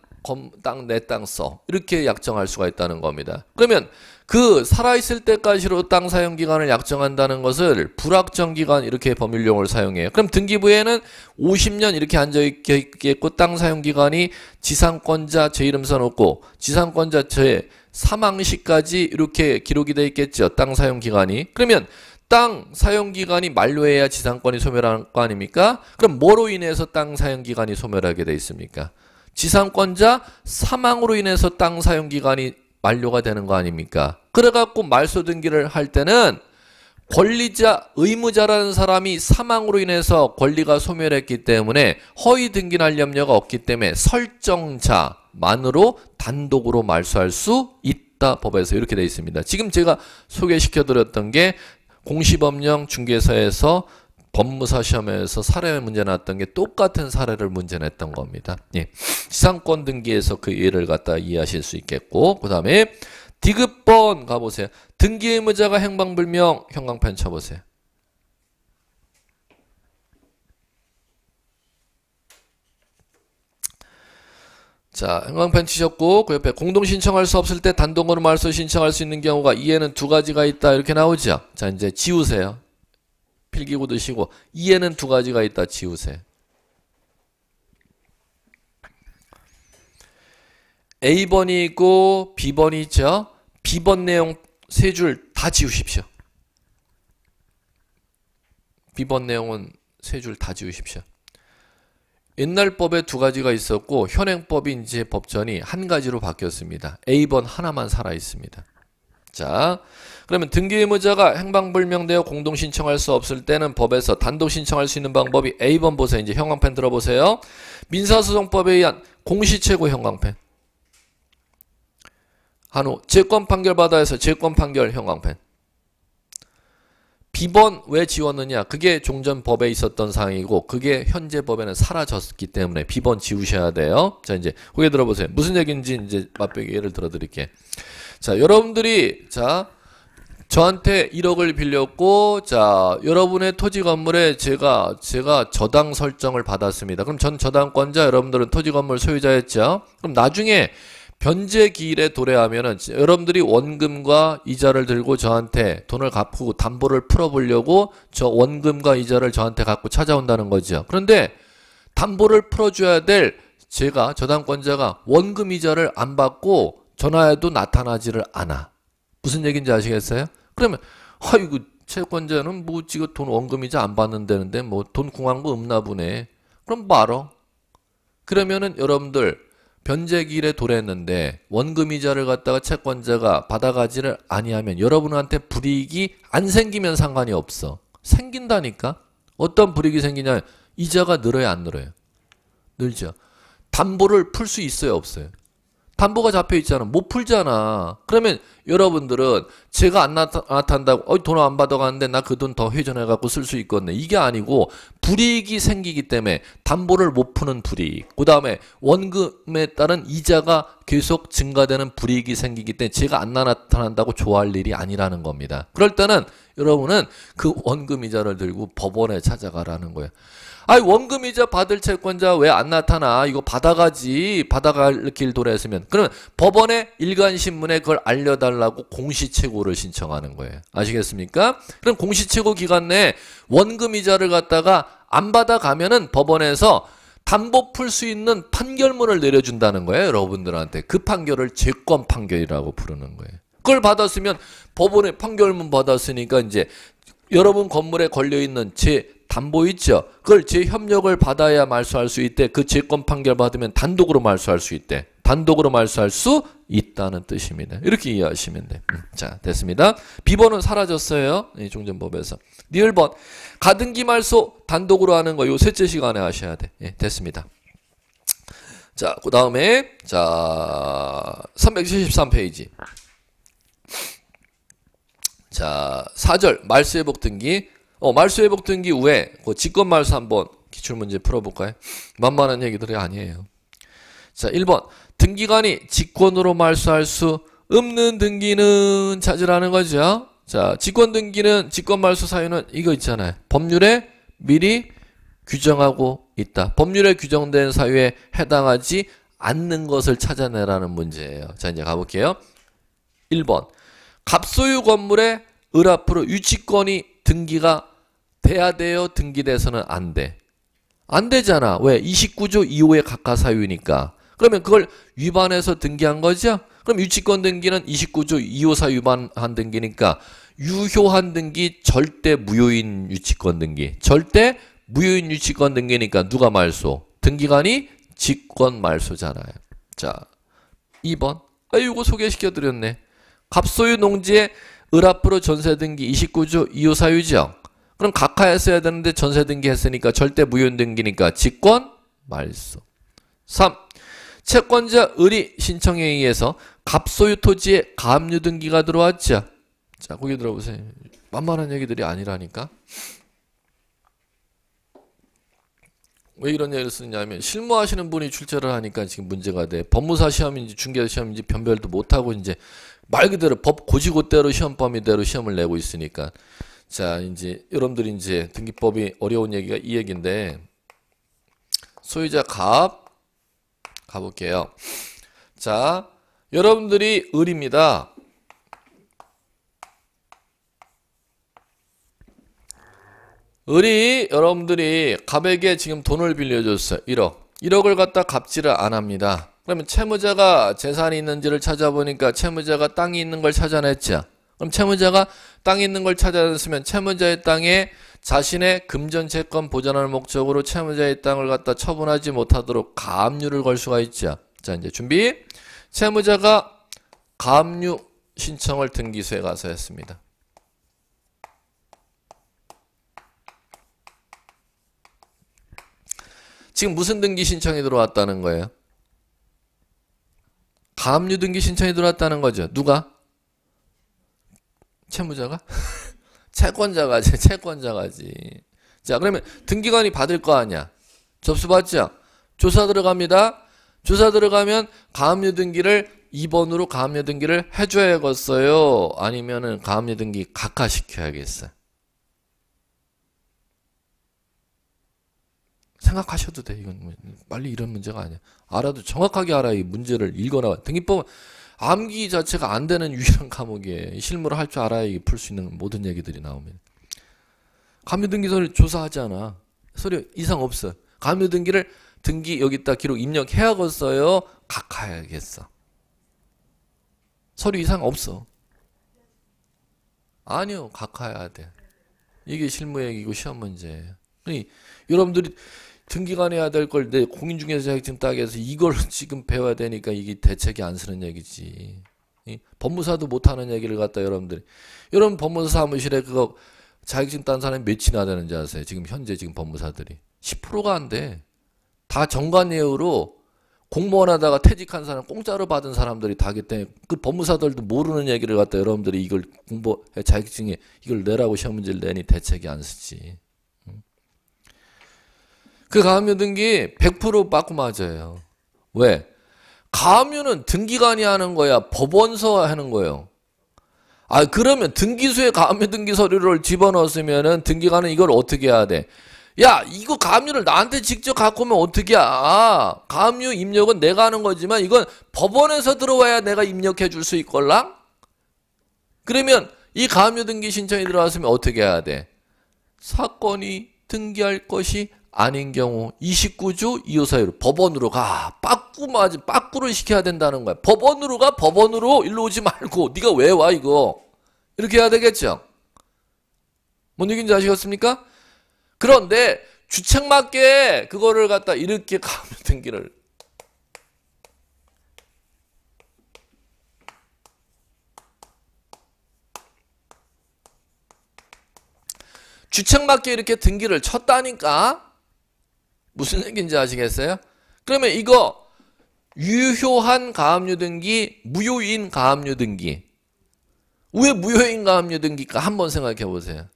땅내 땅 써. 이렇게 약정할 수가 있다는 겁니다. 그러면 그 살아있을 때까지로 땅 사용 기간을 약정한다는 것을 불확정 기간 이렇게 법률용어를 사용해요. 그럼 등기부에는 50년 이렇게 앉아 있겠고 땅 사용 기간이 지상권자 제 이름 써놓고 지상권자 제 사망시까지 이렇게 기록이 되어 있겠죠. 땅 사용 기간이. 그러면 땅 사용 기간이 만료해야 지상권이 소멸하는 거 아닙니까? 그럼 뭐로 인해서 땅 사용 기간이 소멸하게 되어 있습니까? 지상권자 사망으로 인해서 땅 사용 기간이 만료가 되는 거 아닙니까? 그래갖고 말소 등기를 할 때는 권리자, 의무자라는 사람이 사망으로 인해서 권리가 소멸했기 때문에 허위 등기날 염려가 없기 때문에 설정자, 만으로 단독으로 말소할 수 있다 법에서 이렇게 되어 있습니다. 지금 제가 소개시켜 드렸던 게 공시법령 중개사에서 법무사 시험에서 사례 문제 났던 게 똑같은 사례를 문제 냈던 겁니다. 예. 시상권 등기에서 그 예를 갖다 이해하실 수 있겠고 그 다음에 디귿번 가보세요. 등기 의무자가 행방불명 형광펜 쳐보세요. 자, 형광펜 치셨고 그 옆에 공동 신청할 수 없을 때 단독으로 말소 신청할 수 있는 경우가 이에는 두 가지가 있다 이렇게 나오죠. 자, 이제 지우세요. 필기 구드시고 이에는 두 가지가 있다 지우세요. A번이 있고 B번이 있죠. B번 내용 세 줄 다 지우십시오. B번 내용은 세 줄 다 지우십시오. 옛날 법에 두 가지가 있었고 현행법인 이제 법전이 한 가지로 바뀌었습니다. A번 하나만 살아 있습니다. 자, 그러면 등기 의무자가 행방불명되어 공동 신청할 수 없을 때는 법에서 단독 신청할 수 있는 방법이 A번 보세요. 이제 형광펜 들어보세요. 민사소송법에 의한 공시최고 형광펜. 한후 재권 판결 바다에서 재권 판결 형광펜. 비번 왜 지웠느냐? 그게 종전 법에 있었던 사항이고 그게 현재 법에는 사라졌기 때문에 비번 지우셔야 돼요. 자 이제 후에 들어보세요. 무슨 얘기인지 이제 맛보기 예를 들어 드릴게. 자 여러분들이 자 저한테 1억을 빌렸고 자 여러분의 토지 건물에 제가 제가 저당 설정을 받았습니다. 그럼 전 저당권자 여러분들은 토지 건물 소유자였죠. 그럼 나중에 변제 기일에 도래하면은 여러분들이 원금과 이자를 들고 저한테 돈을 갚고 담보를 풀어보려고 저 원금과 이자를 저한테 갖고 찾아온다는 거죠. 그런데 담보를 풀어줘야 될 제가 저당권자가 원금 이자를 안 받고 전화해도 나타나지를 않아. 무슨 얘기인지 아시겠어요? 그러면 아이고 채권자는 뭐 지금 돈 원금 이자 안 받는다는데 뭐 돈 궁한 거 없나 보네. 그럼 말어. 그러면은 여러분들 변제기일에 도래했는데 원금 이자를 갖다가 채권자가 받아가지를 아니하면 여러분한테 불이익이 안 생기면 상관이 없어. 생긴다니까. 어떤 불이익이 생기냐? 이자가 늘어야 안 늘어요. 늘죠. 담보를 풀 수 있어요, 없어요? 담보가 잡혀 있잖아. 못 풀잖아. 그러면 여러분들은 제가 안 나타난다고 어, 돈안 받아가는데 나 그 돈 더 회전해 갖고 쓸 수 있겠네. 이게 아니고 불이익이 생기기 때문에 담보를 못 푸는 불이익. 그다음에 원금에 따른 이자가 계속 증가되는 불이익이 생기기 때문에 제가 안 나타난다고 좋아할 일이 아니라는 겁니다. 그럴 때는 여러분은 그 원금 이자를 들고 법원에 찾아가라는 거예요. 아니 원금이자 받을 채권자 왜 안 나타나? 이거 받아가지. 받아갈 길 도래했으면. 그러면 법원에 일간신문에 그걸 알려달라고 공시채고를 신청하는 거예요. 아시겠습니까? 그럼 공시채고 기간 내에 원금이자를 갖다가 안 받아가면은 법원에서 담보 풀 수 있는 판결문을 내려준다는 거예요. 여러분들한테. 그 판결을 채권 판결이라고 부르는 거예요. 그걸 받았으면 법원에 판결문 받았으니까 이제 여러분 건물에 걸려있는 제 담보 있죠. 그걸 제협력을 받아야 말소할 수 있대. 그 재권 판결 받으면 단독으로 말소할 수 있대. 단독으로 말소할 수 있다는 뜻입니다. 이렇게 이해하시면 돼. 음, 자, 됐습니다. 비번은 사라졌어요. 이 종전법에서. 니을 번 가등기 말소 단독으로 하는 거 요 셋째 시간에 하셔야 돼. 예, 됐습니다. 자, 그 다음에 자 373페이지. 자, 4절 말소회복 등기 어, 말수 회복 등기 후에 그 직권 말수 한번 기출문제 풀어볼까요? 만만한 얘기들이 아니에요. 자, 1번. 등기관이 직권으로 말소할 수 없는 등기는 찾으라는 거죠. 자, 직권 등기는 직권 말소 사유는 이거 있잖아요. 법률에 미리 규정하고 있다. 법률에 규정된 사유에 해당하지 않는 것을 찾아내라는 문제예요. 자, 이제 가볼게요. 1번. 갑소유 건물에 을앞으로 유치권이 등기가 돼야 돼요? 등기돼서는 안 돼. 안 되잖아. 왜? 29조 2호의 각하 사유니까. 그러면 그걸 위반해서 등기한 거죠? 그럼 유치권 등기는 29조 2호사 위반한 등기니까 유효한 등기 절대 무효인 유치권 등기. 절대 무효인 유치권 등기니까 누가 말소? 등기관이 직권 말소잖아요. 자, 2번. 아유, 이거 소개시켜 드렸네. 갑소유 농지에 을앞으로 전세 등기 2 9조2후사유지요 그럼 각하했어야 되는데 전세 등기 했으니까 절대 무효 등기니까 직권 말소. 3. 채권자 을이 신청에 의해서 갑소유 토지에 가압류 등기가 들어왔죠. 자, 거기 들어보세요. 만만한 얘기들이 아니라니까. 왜 이런 얘기를 쓰냐면 실무하시는 분이 출제를 하니까 지금 문제가 돼. 법무사 시험인지 중개사 시험인지 변별도 못하고 이제 말 그대로 법 고지고대로 시험범위대로 시험을 내고 있으니까 자 이제 여러분들이 이제 등기법이 어려운 얘기가 이 얘기인데 소유자 갑 가볼게요. 자 여러분들이 을입니다. 을이 여러분들이 갑에게 지금 돈을 빌려줬어요. 1억. 1억을 갖다 갚지를 안 합니다. 그러면 채무자가 재산이 있는지를 찾아보니까 채무자가 땅이 있는 걸 찾아냈죠. 그럼 채무자가 땅이 있는 걸 찾아냈으면 채무자의 땅에 자신의 금전 채권 보전할 목적으로 채무자의 땅을 갖다 처분하지 못하도록 가압류를 걸 수가 있죠. 자, 이제 준비. 채무자가 가압류 신청을 등기소에 가서 했습니다. 지금 무슨 등기 신청이 들어왔다는 거예요? 가압류 등기 신청이 들어왔다는 거죠. 누가? 채무자가? 채권자가지. 채권자가지. 자, 그러면 등기관이 받을 거 아니야. 접수받죠? 조사 들어갑니다. 조사 들어가면 가압류 등기를 2번으로 가압류 등기를 해줘야겠어요. 아니면은 가압류 등기 각하시켜야겠어요. 생각하셔도 돼. 이건 뭐 빨리 이런 문제가 아니야. 알아도 정확하게 알아 이 문제를 읽거나 등기법 암기 자체가 안 되는 유일한 과목이에요. 실무를 할줄 알아야 풀 수 있는 모든 얘기들이 나옵니 감유등기서를 조사하잖아. 소리 이상 없어. 감유등기를 등기 여기다 기록 입력해야겠어요. 각하야겠어. 서류 이상 없어. 아니요, 각하야 돼. 이게 실무 얘기고 시험 문제예요. 여러분들이 등기관 해야 될 걸 내 공인중개사 자격증 따게 해서 이걸 지금 배워야 되니까 이게 대책이 안 쓰는 얘기지. 이? 법무사도 못하는 얘기를 갖다 여러분들이. 여러분 법무사 사무실에 그거 자격증 딴 사람이 몇이나 되는지 아세요? 지금 현재 지금 법무사들이. 10%가 안 돼. 다 정관예우로 공무원 하다가 퇴직한 사람, 공짜로 받은 사람들이 다기 때문에 그 법무사들도 모르는 얘기를 갖다 여러분들이 이걸 공부, 자격증에 이걸 내라고 시험 문제를 내니 대책이 안 쓰지. 그가압 등기 100% 빠꾸 맞아요. 왜? 가압은 등기관이 하는 거야. 법원서 하는 거예요. 아 그러면 등기소에 가압 등기 서류를 집어넣었으면은 등기관은 이걸 어떻게 해야 돼? 야 이거 가압을 나한테 직접 갖고 오면 어떻게 야가압 아, 입력은 내가 하는 거지만 이건 법원에서 들어와야 내가 입력해 줄 수 있걸랑? 그러면 이가압 등기 신청이 들어왔으면 어떻게 해야 돼? 사건이 등기할 것이 아닌 경우 2 9주이호사유로 법원으로 가. 빠꾸마지 빠꾸를 시켜야 된다는 거야. 법원으로 가. 법원으로 일로 오지 말고 네가 왜 와 이거. 이렇게 해야 되겠죠. 뭔 얘기인지 아시겠습니까? 그런데 주책맞게 그거를 갖다 이렇게 가면 등기를 주책맞게 이렇게 등기를 쳤다니까 무슨 얘기인지 아시겠어요? 그러면 이거 유효한 가압류 등기, 무효인 가압류 등기. 왜 무효인 가압류 등기일까? 한번 생각해 보세요.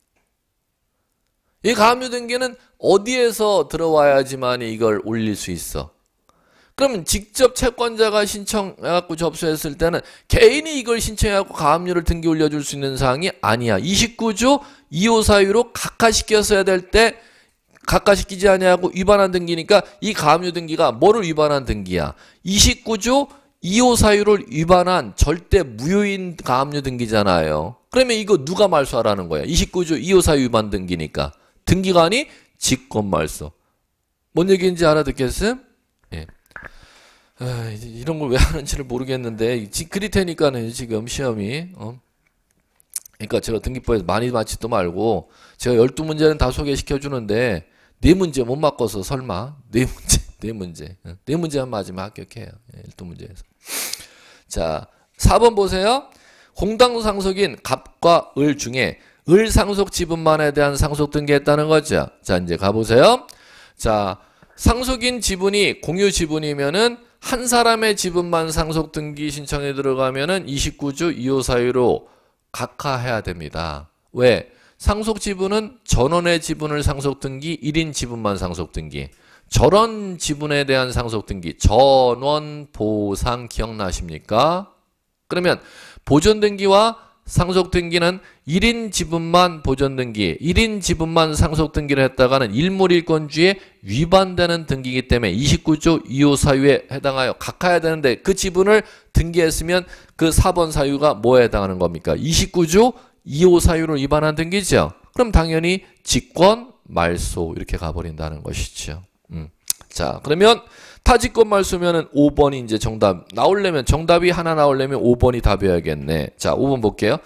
이 가압류 등기는 어디에서 들어와야지만 이걸 올릴 수 있어? 그러면 직접 채권자가 신청해갖고 접수했을 때는 개인이 이걸 신청해갖고 가압류를 등기 올려줄 수 있는 사항이 아니야. 29조 2호 사유로 각하시켜서야될때 각가시키지 아니하고 위반한 등기니까 이 가압류 등기가 뭐를 위반한 등기야? 29조 2호 사유를 위반한 절대 무효인 가압류 등기잖아요. 그러면 이거 누가 말소하라는 거야? 29조 2호 사유 위반 등기니까. 등기관이 직권 말소. 뭔 얘기인지 알아듣겠음? 예. 아, 이런 걸 왜 하는지를 모르겠는데 그릴 테니까는 지금 시험이 어? 그러니까 제가 등기법에서 많이 맞지도 말고 제가 12문제는 다 소개시켜 주는데 네 문제 못바고서 설마 네 문제 네 문제 네 문제 한 마지막 합격해요. 12문제에서. 예, 자, 4번 보세요. 공당 상속인 갑과 을 중에 을 상속 지분만에 대한 상속 등기했다는 거죠. 자, 이제 가 보세요. 자, 상속인 지분이 공유 지분이면은 한 사람의 지분만 상속 등기 신청에 들어가면은 29주 2호 사유로 각하해야 됩니다. 왜? 상속 지분은 전원의 지분을 상속 등기, 1인 지분만 상속 등기. 전원 지분에 대한 상속 등기, 전원 보상 기억나십니까? 그러면 보존 등기와 상속 등기는 1인 지분만 보존 등기, 1인 지분만 상속 등기를 했다가는 일몰일권주에 위반되는 등기이기 때문에 29조 2호 사유에 해당하여 각하야 되는데 그 지분을 등기했으면 그 4번 사유가 뭐에 해당하는 겁니까? 29조 2호 사유를 위반한 등기죠. 그럼 당연히 직권 말소 이렇게 가버린다는 것이죠. 음. 자 그러면 타직권 말소면은 5번이 이제 정답 나오려면 정답이 하나 나오려면 5번이 답이어야겠네. 자 5번 볼게요.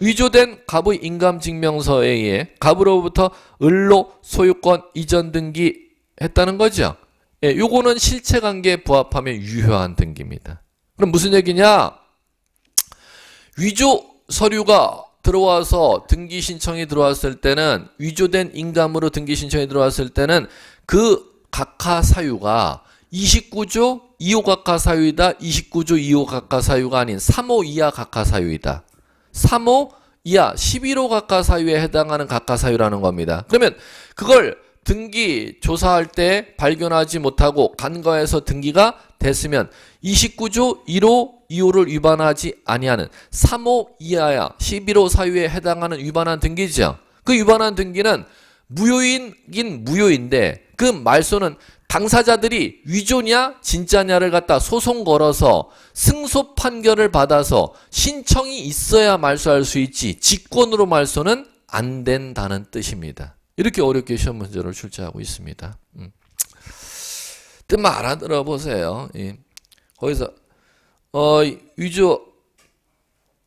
위조된 갑의 인감증명서에 의해 갑으로부터 을로 소유권 이전 등기 했다는 거죠. 예, 요거는 실체관계에 부합하면 유효한 등기입니다. 그럼 무슨 얘기냐? 위조 서류가 들어와서 등기 신청이 들어왔을 때는 위조된 인감으로 등기 신청이 들어왔을 때는 그 각하 사유가 29조 2호 각하 사유이다. 29조 2호 각하 사유가 아닌 3호 이하 각하 사유이다. 3호 이하 11호 각하 사유에 해당하는 각하 사유라는 겁니다. 그러면 그걸 등기 조사할 때 발견하지 못하고 간과해서 등기가 됐으면 29조 1호 2호를 위반하지 아니하는 3호 이하야 11호 사유에 해당하는 위반한 등기죠. 그 위반한 등기는 무효인긴 무효인데 그 말소는 당사자들이 위조냐 진짜냐를 갖다 소송 걸어서 승소 판결을 받아서 신청이 있어야 말소할 수 있지 직권으로 말소는 안 된다는 뜻입니다. 이렇게 어렵게 시험 문제를 출제하고 있습니다. 음. 뜻만 알아들어 보세요. 예. 거기서 어, 위조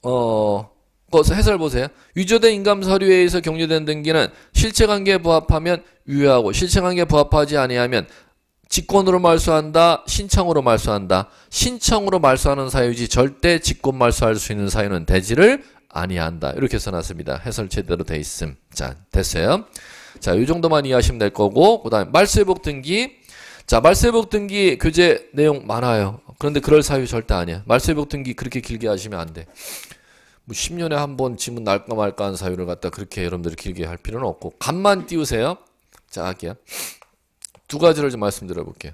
어, 거기서 해설 보세요. 위조된 인감 서류에 서 경제된 등기는 실체관계에 부합하면 유효하고 실체관계에 부합하지 아니하면 직권으로 말소한다, 신청으로 말소한다. 신청으로 말소하는 사유지 절대 직권 말소할 수 있는 사유는 되지를 아니한다. 이렇게 써놨습니다. 해설 제대로 돼 있음. 자, 됐어요. 자, 이 정도만 이해하시면 될 거고, 그 다음에 말세복 등기. 자, 말세복 등기 교재 내용 많아요. 그런데 그럴 사유 절대 아니야. 말세복 등기 그렇게 길게 하시면 안 돼. 뭐 10년에 한 번 지문 날까 말까 한 사유를 갖다 그렇게 여러분들이 길게 할 필요는 없고, 간만 띄우세요. 자, 할게요. 두 가지를 좀 말씀드려 볼게요.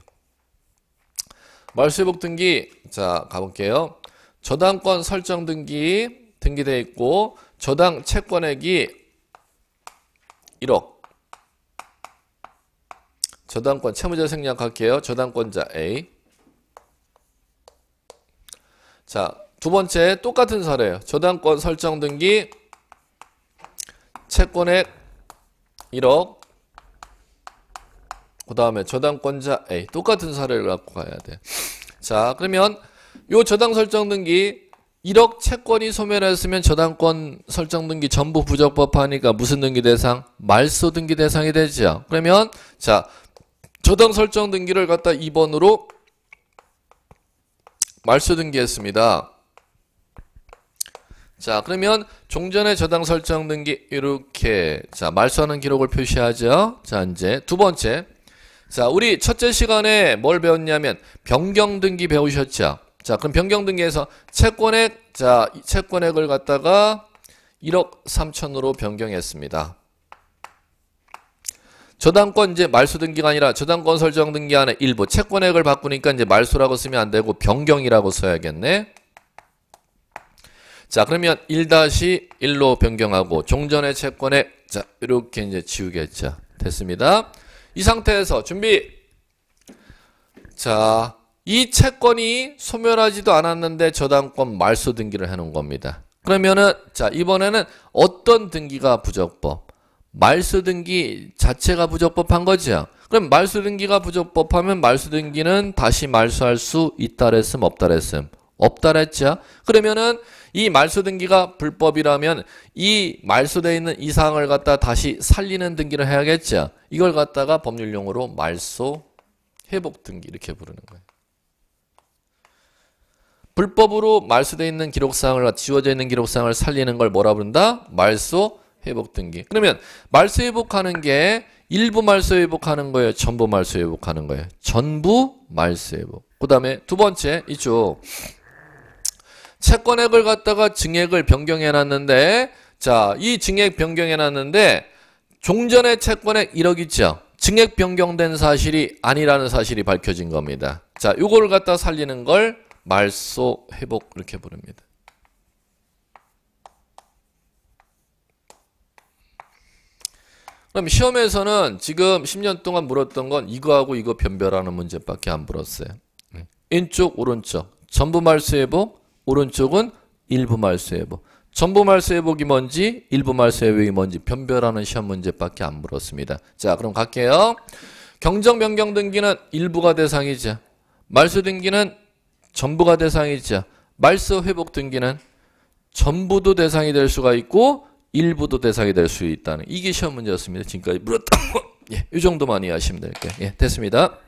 말세복 등기, 자, 가볼게요. 저당권 설정 등기, 등기되어 있고, 저당 채권액이 1억. 저당권 채무자 생략할게요. 저당권자 A. 자, 두 번째 똑같은 사례예요. 저당권 설정 등기 채권액 1억 그 다음에 저당권자 A 똑같은 사례를 갖고 가야 돼. 자, 그러면 요 저당 설정 등기 1억 채권이 소멸했으면 저당권 설정 등기 전부 부적법하니까 무슨 등기 대상? 말소 등기 대상이 되죠. 그러면 자 저당 설정 등기를 갖다 2번으로 말소 등기했습니다. 자 그러면 종전의 저당 설정 등기 이렇게 자 말소하는 기록을 표시하죠. 자 이제 두 번째 자 우리 첫째 시간에 뭘 배웠냐면 변경 등기 배우셨죠. 자 그럼 변경 등기에서 채권액 자 채권액을 갖다가 1억 3천으로 변경했습니다. 저당권 이제 말소 등기가 아니라 저당권 설정 등기 안에 일부 채권액을 바꾸니까 이제 말소라고 쓰면 안 되고 변경이라고 써야겠네. 자, 그러면 1-1로 변경하고 종전의 채권액 자, 이렇게 이제 지우겠죠. 됐습니다. 이 상태에서 준비. 자, 이 채권이 소멸하지도 않았는데 저당권 말소 등기를 해 놓은 겁니다. 그러면은 자, 이번에는 어떤 등기가 부적법? 말소등기 자체가 부적법한 거죠. 그럼 말소등기가 부적법하면 말소등기는 다시 말소할 수 있다 랬음 없다 랬음 없다 랬죠 그러면은 이 말소등기가 불법이라면 이 말소되어 있는 이상을 갖다 다시 살리는 등기를 해야겠죠. 이걸 갖다가 법률용어로 말소 회복 등기 이렇게 부르는 거예요. 불법으로 말소되어 있는 기록상을 지워져 있는 기록상을 살리는 걸 뭐라 부른다? 말소 회복 등기. 그러면 말소 회복하는 게 일부 말소 회복하는 거예요? 전부 말소 회복하는 거예요? 전부 말소 회복. 그 다음에 두 번째 이쪽. 채권액을 갖다가 증액을 변경해놨는데 자, 이 증액 변경해놨는데 종전의 채권액 1억 있죠? 증액 변경된 사실이 아니라는 사실이 밝혀진 겁니다. 자, 이거를 갖다 살리는 걸 말소 회복 이렇게 부릅니다. 그럼 시험에서는 지금 10년 동안 물었던 건 이거하고 이거 변별하는 문제밖에 안 물었어요. 네. 왼쪽, 오른쪽. 전부 말수해복, 오른쪽은 일부 말수해복. 전부 말수해복이 뭔지, 일부 말수해복이 뭔지 변별하는 시험 문제밖에 안 물었습니다. 자, 그럼 갈게요. 경정 변경 등기는 일부가 대상이죠. 말수 등기는 전부가 대상이죠. 말수 회복 등기는 전부도 대상이 될 수가 있고 일부도 대상이 될 수 있다는 이게 시험 문제였습니다. 지금까지 물었다. 예, 이 정도만 이해하시면 될게요. 예, 됐습니다.